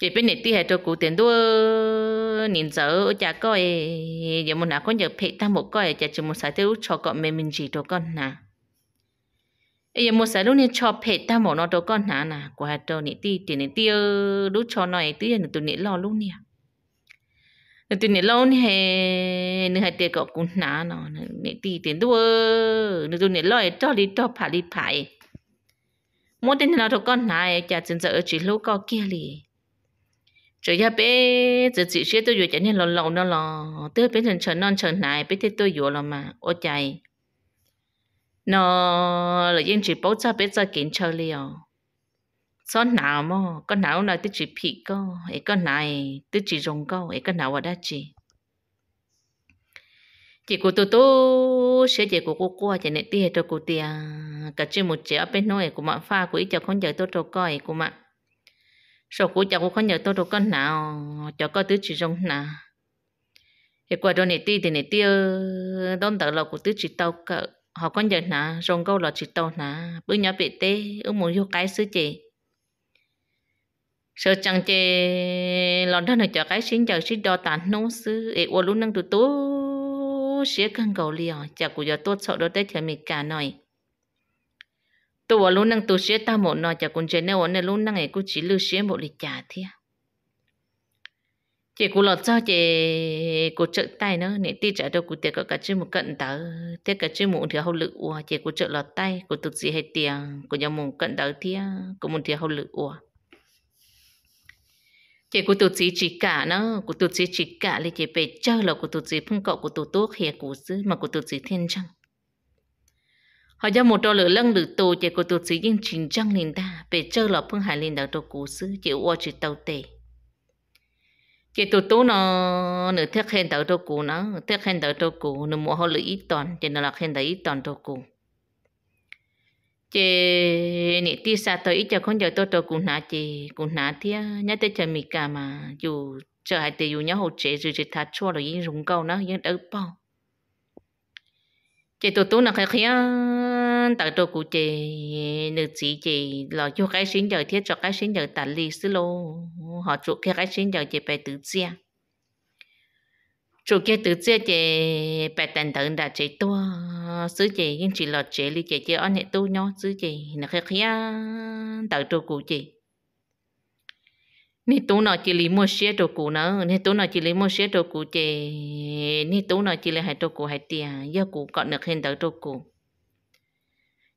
chị bên nệ ti hay cho cụ tiền đua nhìn giờ chả coi giờ muốn nào con giờ phải ta một coi chả chúng muốn sai tiêu cho con mẹ mình gì đó con nà giờ muốn sai lúc này cho phải ta một nó đó con nà nà qua hạt đó nị ti tiền nị tiêu lúc cho nói tí là tụi nị lo lúc nè tụi nị lo này nè nị hai tiền cọ cũng nà nó nị ti tiền đua tụi nị lo cho đi cho phải đi phải muốn tiền nào đó con nà chả chân giờ chỉ lúc có kia liền chủ yếu bé giờ chị sẽ tôi vừa chạy nên lâu lâu nó lò tôi biết chân chân non chân này biết thế tôi vừa lò mà ô chạy nó là yên chỉ bảo cha bé cho kiến chơi liều số nào mà con nào là tôi chỉ phi co ấy con này tôi chỉ dùng co ấy con nào ở đó chị chị của tôi tôi sẽ chị của cô cô chị này tia cho cô tia cả chị một chị ở bên nơi của mẹ pha của ít cho con giờ tôi cho coi của mẹ sau cú cháu cũng không nhớ tôi đâu con nào cháu có tứ chỉ rong nào thì qua rồi này ti thì này tiêu đón tờ lộc của tứ chỉ tàu cỡ họ con giờ nà rong câu lò chỉ tàu nà bữa nhỏ bị tê ứng muốn vô cái sứ chị sợ chẳng chê lòn thân này cho cái xin chờ xin đo tàn nô sư ế ô lúc năng tụ tú xế khăn cầu liò chả của giờ tốt sợ đó tới chờ mình cả nồi tôi bảo lúc năng tôi sẽ ta một nọ chả cũng chơi nên ở nơi lúc năng ấy cũng chỉ lưu sẽ một lịch trả thế à. chị cũng lọt cho chị cũng trợ tay nữa nè ti trả đâu cũng tiền có cả chơi một cận tớ thế cả chơi một thì hậu lự ua à. chị cũng trợ lọt tay cũng thực gì hay tiền cũng nhà một cận tớ thì à, cũng một thì hậu lự ua chị cũng tụt gì chỉ cả nó cũng tụt gì chỉ cả thì chị về chơi là cũng tụt gì phân cậu của tụt tốt hè của xứ mà cũng tụt gì thiên chẳng họ cho một trò lửa lăng được tù chỉ có tù sĩ dân chính trăng linh ta về chơi lọ phương hải linh đạo đồ cú sư chỉ ô chỉ tàu tề chỉ tù tú nó nửa thiết khen đạo đồ cú nó thiết khen đạo đồ cú nửa mùa họ lửa ít toàn chỉ nó là khen đạo ít toàn đồ cú chỉ nị ti sa tới ít cho con giờ tôi đồ cú nà chỉ cú nà thì nhớ tới chơi mì cả mà dù chờ hai tỷ dù nhớ hồ trợ rồi chỉ thắt chua rồi yên rung câu nó yên đỡ bao chỉ tù tú nó khai khai tại chỗ cụ chị nữ sĩ chị lo cho cái sinh nhật thiết cho cái sinh nhật tạt lì xí lô họ chủ kia cái sinh nhật chị phải tự chia chủ kia tự chia chị phải tận tận đã chị tua xứ chị nhưng chị lo chị lì chị chị anh hết tu nhau xứ chị nó khé khía tại chỗ cụ chị nít tu nó chỉ lấy mua xe đồ cũ nữa nít tu nó chỉ lấy mua xe đồ cũ chị nít tu nó chỉ lấy hai đồ cũ hai tiền do cụ còn được hiện tại đồ cũ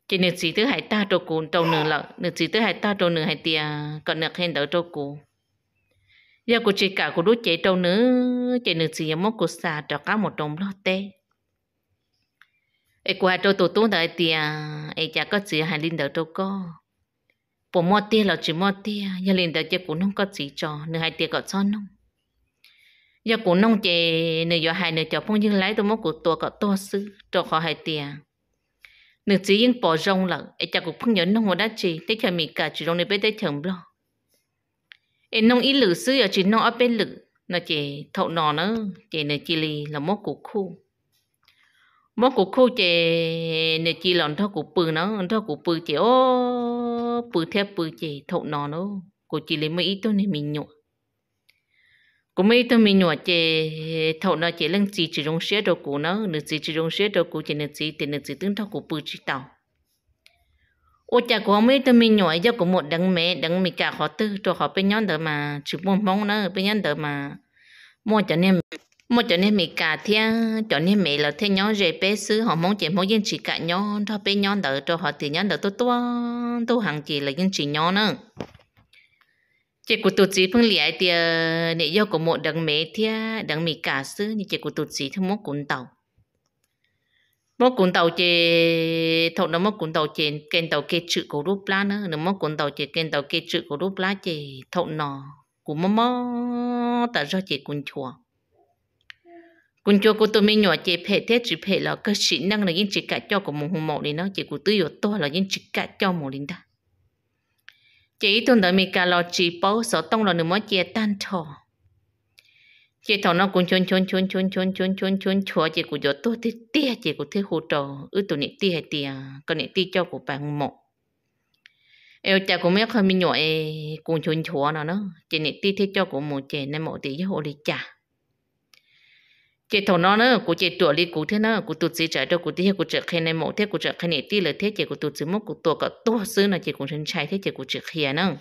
chỉ nếu chỉ thứ hai ta trâu cú trâu nửa lợ nếu chỉ thứ hai ta trâu nửa hai tia còn nửa hen đỡ trâu cú giờ cô chỉ cả cô đút chế trâu nữ chế nữ chỉ mốt cô xà cho cá một đồng lo tê ai qua trâu tổ tú đợi tia ai cha có chỉ hai linh đỡ trâu co bộ mót tia là chỉ mót tia giờ linh đỡ chế cũng không có chỉ cho nửa hai tia có cho nông giờ cũng nông chế nửa giờ hai nửa cho phong dương lái tôi mốt của tua có to sư cho khó hai tia nước chỉ yên bỏ rong là ai chả cũng không nhớ nông hồ đã chỉ thế chả mì cả chỉ rong này bên đây chồng lo ấy nông ít lử sư ở chỉ nông ở bên lử nó chỉ thọ nọ nó chỉ nửa chỉ lì là mốt của khu mốt của khu chỉ nửa chỉ lòn thọ của bự nó thọ của bự chỉ ô bự theo bự chỉ thọ nọ nó của chỉ lì mấy ít thôi này mình nhộn cô mấy tôi mình nhỏ chị thầu nó chị lên chị chỉ dùng xe đồ cũ nó nữ chị chỉ dùng xe đồ cũ chị nữ chị thì nữ chị tương thao của bự chỉ tàu ô cha cô mấy tôi mình nhỏ cho của một đằng mẹ đằng mẹ cả họ tư cho họ bên nhóm đỡ mà chụp mông mong nó bên nhóm đỡ mà mua cho nên mua cho nên mẹ cả thia cho nên mẹ là thế nhóm rể bé xứ họ mong chị mong dân chỉ cả nhóm thao bên nhóm đỡ cho họ thì nhóm đỡ tôi tôi tôi hàng chị là yên chỉ nhóm nữa chị của tổ chức phương lẻ thì nãy giờ của một đằng mẹ thì đằng mì cả sư như chị cụ tổ chức thì một cuốn tàu một cuốn tàu chị thọ nó một cuốn tàu chị kênh tàu kê chữ của rút lá nữa nó một cuốn tàu chị kênh tàu kê chữ của rút lá chị thọ nó của mắm mắm tại do chị cuốn chùa cuốn chùa cụ tôi mình nhỏ chị phê thế chỉ phê là cơ sĩ năng là yên chỉ cả cho của một hùng mộ đi nó chị cụ tôi yếu to là yên chỉ cả cho một linh ta chỉ tuần đợi mình cả lo chỉ bố sợ tông lo nửa mới chia tan thọ chị thọ nó cũng chôn chôn chôn chôn chôn chôn chôn chôn chùa chị cũng cho tôi thì tia chị cũng thấy hỗ trợ ư tụi nị tia tia còn này tia à? cho của bạn một em cha của biết không mình nhỏ cũng chôn chùa nó nó chị này tia thế cho của một chị nên một tia với hộ đi cha chị thầu nó nữa của chị tuổi đi cô thế nữa của tụt gì trả đâu của thế cô chợ khen này mổ thế của chợ khen này tí là thế chị của tụt gì mốt của tuổi cả tua xứ là chị cũng sinh trai thế chị của chợ khen nữa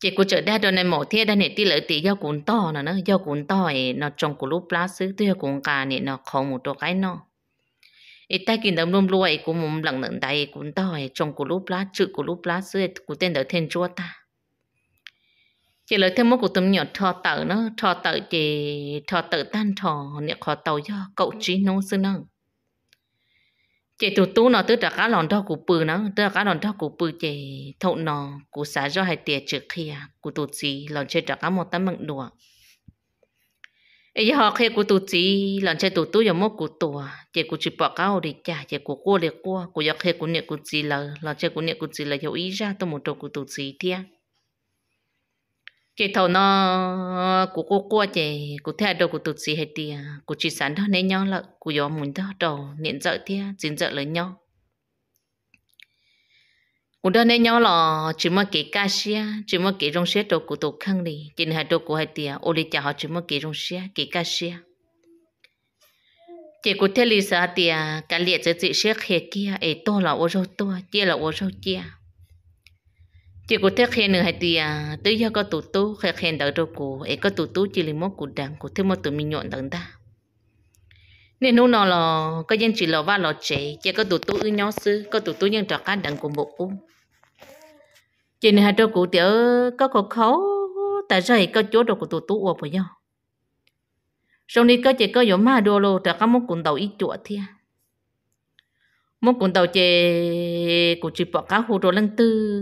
chị của chợ đa đồ này mổ thế đa này tí là tí do cuốn to nó nữa do cuốn to ấy nó trồng của lúc lá xứ tuy cuốn cả này nó không một đồ cái nó ít ta kinh luôn luôn ấy cũng mồm lặng lặng đây cuốn to ấy trồng của lúc lá chữ của lúc lá xứ của tên đỡ thiên chúa ta chỉ lời thêm một của tụm nhỏ thọ tự nó thọ tự chỉ thọ tự tan thọ nè khó tàu do cậu trí nông sư năng chị tụ tú nó tứ trả cá lòn đó của bự nó tứ trả cá lòn đó của bự chị thậu nó của xã do hai tiệt trước khi của tụ chị lòn chơi trả cá một tấm bằng đùa ấy họ khi của tụ chị lòn chơi tụ tú giờ mốt của tụ à, chỉ của chụp bỏ cá để chả chỉ của cua để cua của giờ khi của niệm của chị là lòn chơi của niệm của chị là dấu ý ra tôi một đồ của tụ chị thiệt cái thầu nó của cô cô chị của thế đồ của tụt gì hết đi của chỉ sản đó nên nhau là của gió muốn đó đầu niệm dợ thế dính dợ lớn nhau của đó nên nhau là chỉ mà kể ca sĩ chỉ mà kể rong xe đồ của tụt khăn đi trên hai đồ của hai tia ô đi chào họ chỉ mà kể rong xe kể ca sĩ chỉ của thế lý sợ tia cả liệt giữa chị xe kia ấy to là ô râu to chia là ô râu chia chỉ có thế khen nữa hay thì à tới giờ có tụt tu khen khen đỡ đâu cô ấy có tụt tu chỉ là một cụ đằng cụ thêm một tụi mình nhọn đằng ta nên lúc nào là có dân chỉ là ba lò trẻ chỉ có tụt tu ư nhau xứ có tụt tu nhân trọ cá đằng của một u chỉ này hai đâu cụ tiểu có khó khó tại sao có chỗ đâu của tụt tu ở với nhau sau này có chỉ có giống ma đô lô trọ cá một cuốn đầu ít chuột thiệt muốn cũng đầu chè của chỉ bỏ cá hồ đồ lăng tư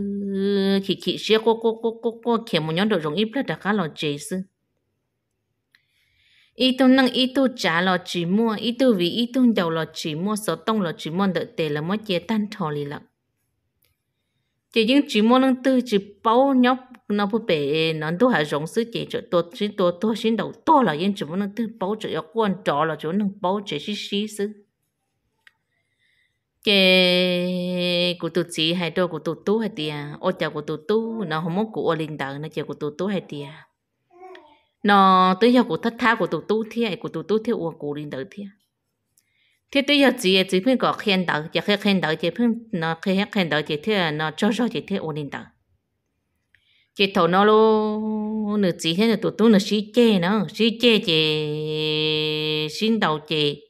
khi khi xia cô cô cô cô cô kèm một nhóm đồ giống ít là đã cá lò chè sư ít tu năng ít tu trả lò chỉ mua ít tu vì ít tu đầu lò chỉ mua số tông lò chỉ mua đợi tề là mới chè tan thò lì lặng chỉ những chỉ mua lăng tư chỉ bao nhóc nó phải bể nó tu hạ giống sư chè chỗ tổ chỉ tổ tổ xin đầu to là những chỉ mua lăng tư bao chỉ có quan trọ là chỗ năng bao chè xí xí sư cái của tụt chị hay đồ của tụt tú hay tiề ô chào của tụt tú nó không muốn của linh đỡ nó chào của tụt tú hay tiề nó tới giờ của thất tha của tụt tú thì của tụt tú thì ô của linh đỡ thì thế tới giờ chỉ chỉ phải có khen đợi, chỉ khi khen đợi chỉ phải nó khi hết khen đỡ chỉ thế nó cho cho chỉ thế ô linh đỡ chỉ thầu nó luôn nửa chỉ thế là tụt tú nửa sĩ chê nó sĩ chê chỉ xin đầu chỉ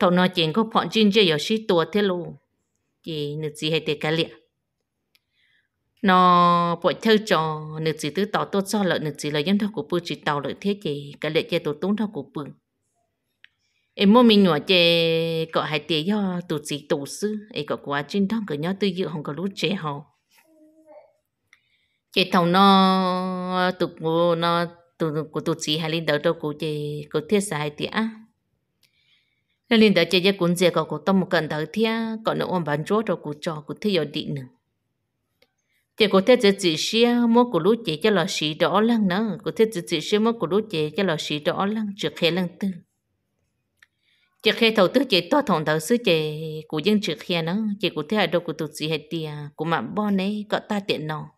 thầu nó chuyện có bọn chim chơi ở xí tua thế luôn chỉ nước gì hay để cái liệt nó bọn thơ cho nửa gì tứ tỏ tốt cho lợi nước gì là dân thao của bự chỉ tàu lợi thế chỉ cái liệt chơi tổ tốn thao của bự em mua mình nhỏ chơi cọ hai tiền do tụ gì tụ sư ấy cọ quá chim thang cỡ nhỏ tư dự không có lúc trẻ họ chị thầu nó tụt nó tụt của tụt gì hai linh đầu đâu của chị của thiết xài tiền nên linh đã chơi với cuốn dìa cậu của tâm một cần thở thia cậu nó ôm bàn chốt rồi cụ cho cụ thấy giờ định nữa chị cụ thấy chị chị xia mua cụ lú chị cho lò xì đỏ lăng nữa cụ thấy chị chị xia mua cụ lú chị cho lò xì đỏ lăng trước khi lăng tư chị khi thầu tư chị to thòng thầu sư chị cụ dân trước khi nữa, chị cụ thấy ở đâu cụ tụt gì hết tiề cụ mạng bon ấy cậu ta tiện nào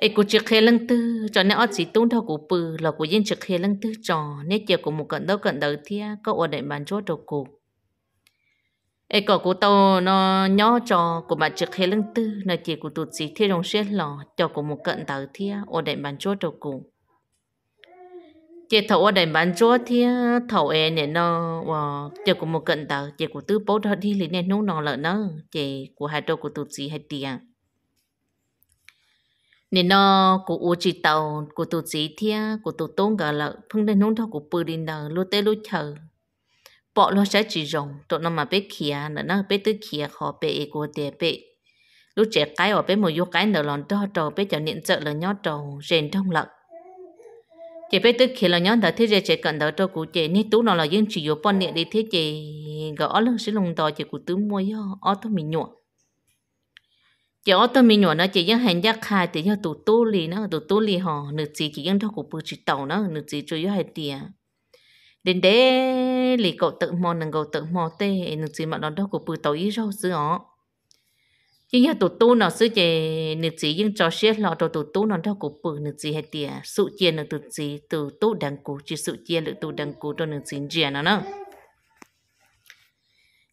ai cũng chỉ khé lăng tư cho nên ở chỉ tung thao của bự là của dân chỉ khé lăng tư cho nên chỉ có một cận đầu cận đầu thia có ở đại bàn chốt đầu cụ ai có của tàu nó nhỏ cho của bạn chỉ khé lăng tư là chỉ của tụt gì thiên đồng xuyên lò cho của một cận đầu thia ở đại bàn chốt đầu cụ chỉ thầu ở đại bàn chốt thia thầu e này nó và giờ của một cận đầu chỉ của tư bố đó đi liền nên nung nọ lợn nó chỉ của hai đầu của tụt gì hai tiền nên nó cụ u chỉ tàu cụ tổ chức thia cụ tổ tôn gà lợ phương đến nông thọ cụ bự đi nở lô tê lô chờ bỏ lo sẽ chỉ rồng tổ nó mà biết kia nữa nó biết tới kia khó bê của tiề bê lúc trẻ cái ở bên một vô cái nở lòn to trầu biết cho niệm trợ là nhót trầu rèn trong lợn chỉ biết tới khi là nhót đã thế giới chị cần đỡ cho cụ trẻ nít tú nó là dân chỉ vô bọn niệm đi thế chị gõ lưng sẽ lùng to chỉ cụ tứ mua yo ó thôi mình nhuộm chỉ ở tôi mình nhỏ nó chỉ những hành giác khai thì những tụt tu li nó tụt tu li họ nữ chỉ chỉ những thao cụ bự chỉ tàu nó nữ chỉ cho yêu hai tiền đến đấy lì cậu tự mò nâng cậu tự mò tê nữ chỉ mà nó thao cụ bự tàu ý rau sữa ó nhưng nhà tụt tu nó sứ chỉ nữ chỉ những cho xiết lọ đồ tụt tu nó thao cụ bự nữ chỉ hai tiền sự chia nữ tụt chỉ tụt tu đằng cụ chỉ sự chia lự tụ đằng cụ cho nữ chỉ chia nó nó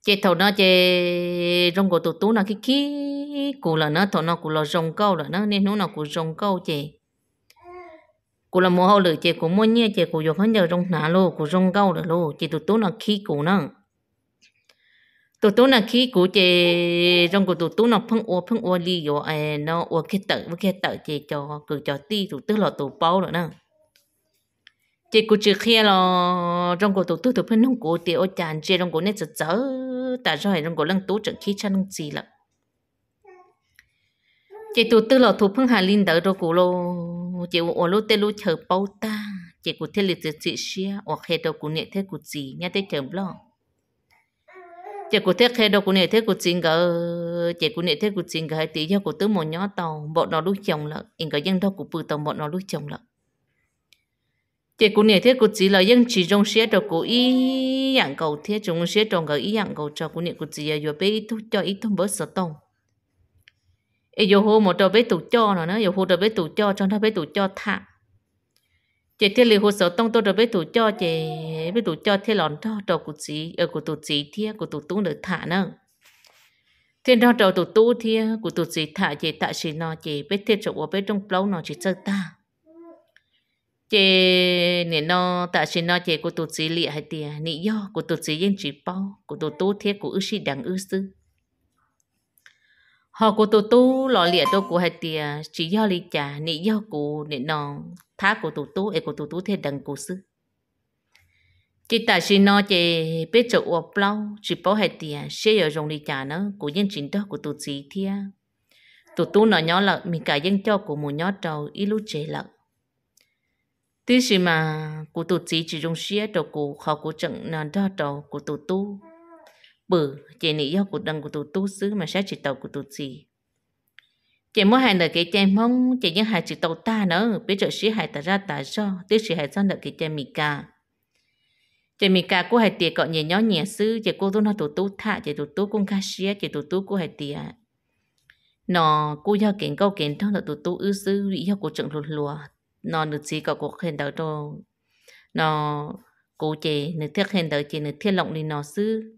chế thầu nó chế rong của tổ tú nó khí khi cụ là nó thầu nó cụ là rong câu là nó nên nó nó cụ rong câu chế cụ là mùa hậu lửa chế cụ mua nhẹ chế cụ dục hơn giờ rong nã lô cụ rong câu là lô chế tổ tú nó khí cụ nó tổ tú nó khí cụ chế rong của tổ tú à, nó phăng ô phăng ô li rồi ai nó ô cái tự với cái tự chế cho cứ cho ti tổ tức là tổ bao rồi nó chế cụ chỉ khi là rong của tổ tú tụ phân không cụ thì ô chàng chế rong của nét sợ ta rồi rong cổ lăng tú trận khí chân gì lận chị tụ tư lọ thủ phương hà linh đỡ đồ cổ lô chị ủa lô tê lô chờ bao ta chị cụ thế liệt chị xia hoặc hệ đồ cụ nhẹ thế cụ gì nhá thế chờ lo chị cụ thế hệ đồ cụ nhẹ thế cụ gì ngờ chị cụ nhẹ thế cụ gì ngờ tí do cụ tứ một nhỏ tàu bọn nó lúc chồng lợ in cái dân đó cụ bự tàu bọn nó lúc chồng lợ chị cũng nè thế cũng chỉ là những chỉ trong xe à, cho cô ý dạng cầu thế trong xe trong dạng cầu cho cũng nè cũng chỉ là vừa bé ít cho ít thông bớt một trò bé tụ nữa giờ hôm trò bé tụ cho trong đó bé tụ cho thả chị thế liệu hồ sợ tông tôi trò bé tụ cho chị cho thế lòn cho trò cũng chỉ ở của tung được thả nữa thiên đó trò tụ tu thế của tụ chỉ thả chị tạ nó chị bé thế chỗ của bé lâu nó chỉ chơi ta chị nè nó tại sao nó chị của tụt sĩ lịa hay tiền nị do của tụt sĩ yên chỉ bao của tụt tu thiết của ư sĩ đẳng ư sư họ của tụt tu lọ lịa đâu của hay tiền chỉ do lý trả nị do của nè nó thá của tụt tu ấy của tụt tu thiết đẳng của sư chị tại sao nó chị biết chỗ uổng lâu chỉ bao hay tiền sẽ ở rồng lý trả nó của yên chính đó của tụt sĩ thiết tụt tu nó nhỏ lợ mình cả dân cho của một nhỏ trầu ít lúc chế lợn tuy gì mà cụ tổ chỉ chỉ dùng xe đồ cụ họ cụ trận là đó đồ cụ tổ tu bự chị nị do cụ đằng cụ tổ tu xứ mà sẽ chỉ tàu cụ tổ chỉ chị muốn hai đời cái chém mong chị những hai chỉ tàu ta nữa biết trợ sĩ hai ta ra ta do tuy sĩ hai do đợi cái chém mì ca, chị mì ca cô hai tiệt gọi nhẹ nhó nhẹ sư chị cô tu nó tổ tu thạ chị tổ tu cũng khá xía chị tổ tu cô hai tiệt nó cô do kiện câu kiện thong là tổ tu ư sư vị do cụ trận lụt lùa nó nữ sĩ có cuộc hiện đầu cho nó cố chế nữ thiết hiện đầu chế nữ thiết lộng đi nó sư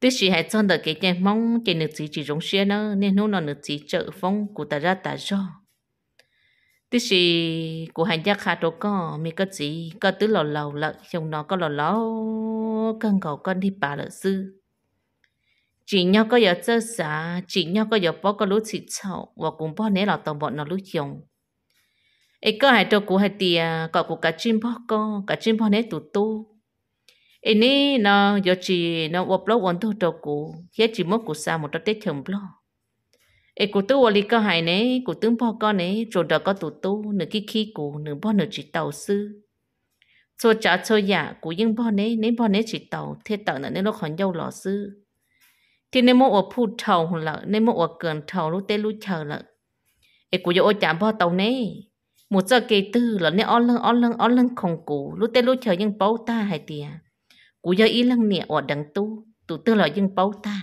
biết sĩ hãy chọn được cái chế mong chế nữ sĩ chỉ giống xe nó nên nó nó nữ sĩ trợ phong của ta ra ta cho tức sĩ của hành gia khá chỗ có mấy cái gì có tứ lò lầu lợ chồng nó có lò lò cần cầu con đi bà lợ sư chỉ nhau có giờ chơi xả chỉ nhau có giờ bỏ có lúc chỉ chậu và cũng bỏ nế là tổng bọn nó lúc chồng ấy à, có hai trâu cũ hai tì có cũ cá chim bò có cá chim bò nét tụt tu ấy nè nó giờ chỉ nó vấp lót quần thô trâu cũ hết chỉ mất cũ sao một trâu tết thường bò. ấy cũ tu ở lì có hai nè cũ tướng bao có nè rồi đó có tụt tu nửa kia kia cũ nửa bao nửa chỉ tàu sư cho cha cho ya cũ nhưng bò nè nè bò nè chỉ tàu thế tàu nè nè nó còn dâu lò sư thì nếu mà ở phu thầu lợ nếu mà ở gần thầu lúc tết lúc chờ lợ ấy cũ giờ ôi chạm bao tàu nè một giờ kể từ là nè on lưng on lưng on lưng không cũ lúc tê lúc chờ nhưng bao ta hay tiề cú giờ ý lưng nè ở đằng tu tu tư là nhưng bao ta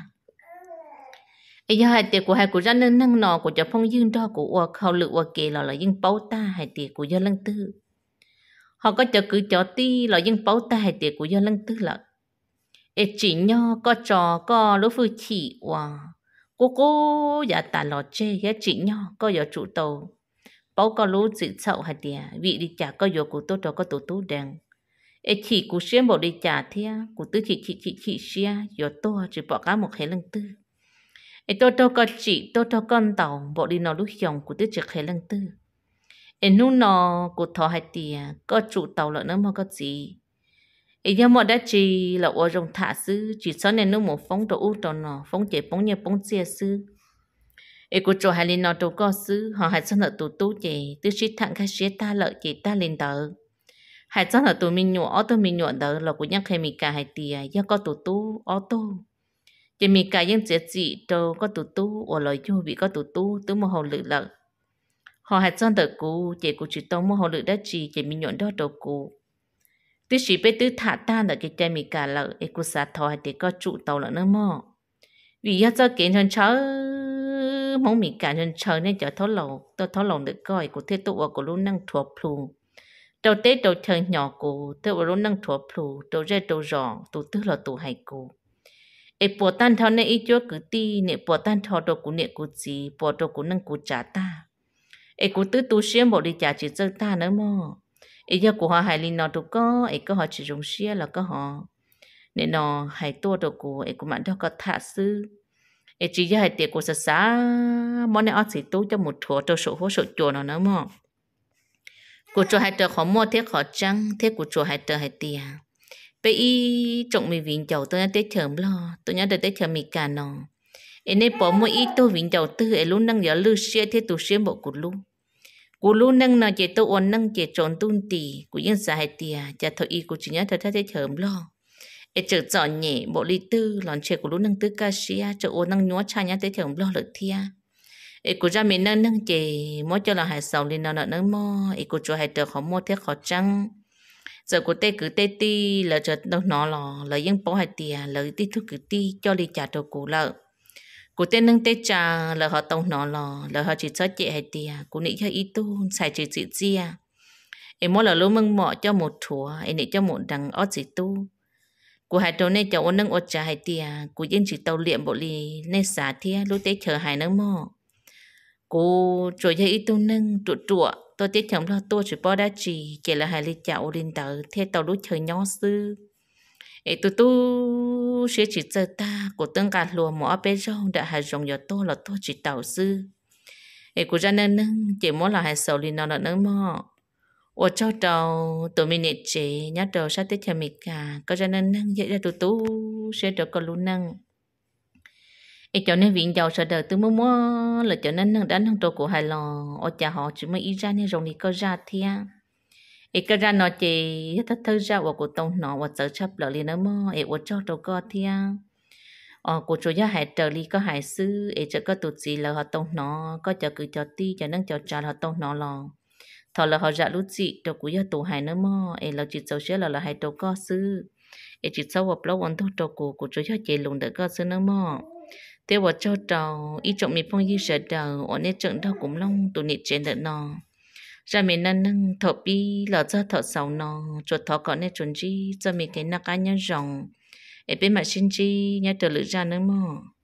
ấy giờ hay tiề của hay của ra nâng nâng nọ của cho phong dương đó của ở khâu lự ở kề là là nhưng bao ta hay tiề của giờ lưng tư họ có cho cứ cho ti là nhưng bao ta hay tiề của giờ lưng tư là ấy chỉ nho có trò có lúc phu chỉ wow cô cô giả tà lò chê ghé chỉ nho có giờ trụ tàu bao con lú dự sậu hạt địa vị đi trả có vô cụ tôi cho có tổ tốt đằng ê chỉ cụ xe một đi trả thia cụ tư chỉ chỉ chỉ chỉ xe vô to chỉ bỏ cá một hệ lần tư ê tôi tôi có chỉ tôi tôi con tàu bộ đi nó lúc chồng cụ tư chỉ hệ lần tư ê nu nó cụ thọ hạt địa có trụ tàu lợn nó mà có gì ê giờ mọi đã chỉ là ở rồng thả sư chỉ sau này nó một phóng đồ u tròn nó phóng chế phóng nhẹ phóng xe sư ấy cô trò hai linh nọ tụ có sư họ hãy sân ở tù tú chị tư sĩ thẳng khai sĩ ta lợi chị ta lên tờ hãy sân ở tù mình nhụa ô tô mình nhụa đỡ là của nhắc khai mình cả hai tìa à. do có tù tú ô tô chị mình cả những chuyện chị trâu có tù tú ở lời chu bị có tù tú tứ một hồ lự lợn họ hãy sân tờ cũ chị cụ chỉ tông một hồ lự đất chị chị mình nhụa đó đầu cũ tư sĩ bé tư thả ta là cái chị mình cả lợi ấy cô xả thò thì có trụ tàu là nữa mò vì do kiến hơn cháu cứ mong mình cả nhân chờ nên chờ thấu lầu tôi thấu lầu được coi của thế ở của luôn năng thuộc phù đầu tết đầu chờ nhỏ của tôi ở luôn năng thuộc phù đầu ra đầu rõ tụ tư là tụ hay của ê bỏ tan thao nên ý chúa cứ ti nè bỏ tan thao đồ của nè của gì bỏ đồ của năng của trả ta ê của tư tu xiêm bỏ đi trả chỉ dân ta nữa mà ê giờ của họ hài linh nó đâu có ê có họ chỉ dùng xia là có họ nên nó hài tua đồ của ê của bạn đó có thả sư để chỉ giờ tiệc của xã món này ăn chỉ tú cho một thua cho số hố số chuột nó nữa mà của chùa hay tờ khó mua thế khó trăng thế của chùa hay tờ hay tiền bây y trồng mì vịn chầu tôi nhớ tới chớm lo tôi nhớ tới tới chớm mì cà nọ em nên bỏ mua ít tôi vịn chầu tư em luôn nâng giờ lư xe thế tôi xe bộ của luôn của luôn nâng nọ chỉ tôi ôn nâng chỉ trốn tung tì của dân xã hay tiền à. chả thôi y của chỉ nhớ tới tới chớm lo e chờ giỏ nhẹ bộ lý tư lòn chè của lũ nâng tư ca sĩ à chờ ô nâng nhúa cha nhá tới thiểu lo lực thia e của cha mình nâng nâng chè mỗi cho là hai sầu lên nó nâng mò e của cho hải được họ mua thiết khó trăng giờ của tê cứ tê ti là chờ đâu nó lò là yên bỏ hai tiền, là ti thu cứ ti cho đi trả đồ cổ lợ của tên nâng tê trà là họ tông nó lò là họ chỉ sợ chị hai tiền, của nị cho y tu xài chỉ chị chia em mỗi là lúc mừng mọ cho một thủa em nị cho một đằng ót chỉ tu cô hai trâu nên cháu nâng ốt trà hai tia cô dân chỉ tàu liệm bộ lì nên xả thia lúc tế chờ hai nâng mò cô chỗ dây ít tu nâng trụ trụ tôi tiếc chồng lo tôi chỉ bỏ đá chỉ chỉ là hai ly cháu lên tờ thế tàu lúc chờ nhỏ sư ấy tu tu sẽ chỉ chờ ta của tương cả lùa mỏ bê rong đã hai rồng giờ tôi là tôi chỉ tàu sư ấy cô ra nâng nâng chỉ muốn là hai sầu lên nó là nâng mò 我周周ตัวมินิจีนัดโดชาติเทมิกาก็จะนั่งนั่งเยอะๆตัวตู้เสียดก็รู้นั่งไอ้เจ้าเนี่ยวิ่งเจ้าเสด็จตัวมั่วๆเลยเจ้านั่งนั่งด้านนั่งตัวกูหายหลอโอ้จ้าหอจึงไม่อีจ้าเนี่ยตรงนี้ก็จ้าเทียไอ้ก็จ้าหนอจีถ้าเธอจ้าว่ากูต้องหนอว่าเจอชับเหล่าลีนะมั่วไอ้ว่าเจ้าตัวก็เทียอ๋อกูช่วยหายเจอลีก็หายซื้อไอ้เจ้าก็ตุจีแล้วเขาต้องหนอ ก็จะคือเจ้าตีจะนั่งเจ้าจ้าเขาต้องหนอหลอ thọ là họ dạ lúc dị, đồ cú giờ tù hai nữa mò em là chị cháu sẽ là là hai đồ có sư em chị cháu hợp lâu vẫn thôi đồ cú cú chú cho chị lùng được có sư nữa mò thế vợ cho trò ý trọng mi phong như sợ đầu ở nơi trận đó cũng long tụ nhị trên đợt nọ ra mình năn nâng thọ bi là cho thọ sáu nọ chuột thọ có nơi chuẩn chi cho mình cái nạc ai nhau rồng em biết mà sinh chi nhớ trở lựa ra nữa mò